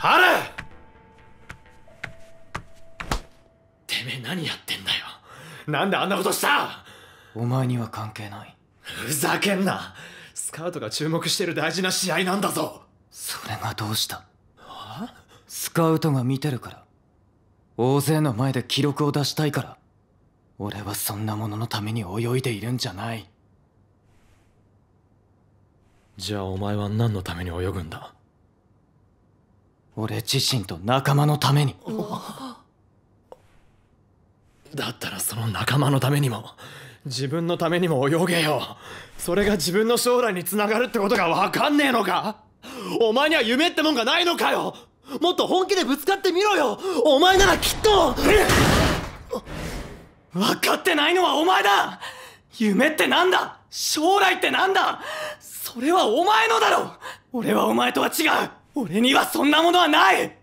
ハルてめえ何やってんだよなんであんなことしたお前には関係ないふざけんなスカウトが注目してる大事な試合なんだぞそれがどうしたスカウトが見てるから大勢の前で記録を出したいから俺はそんなもののために泳いでいるんじゃないじゃあお前は何のために泳ぐんだ俺自身と仲間のためにだったらその仲間のためにも自分のためにも泳げよそれが自分の将来につながるってことが分かんねえのかお前には夢ってもんがないのかよもっと本気でぶつかってみろよお前ならきっと分かってないのはお前だ夢ってなんだ将来ってなんだそれはお前のだろ俺はお前とは違う俺にはそんなものはない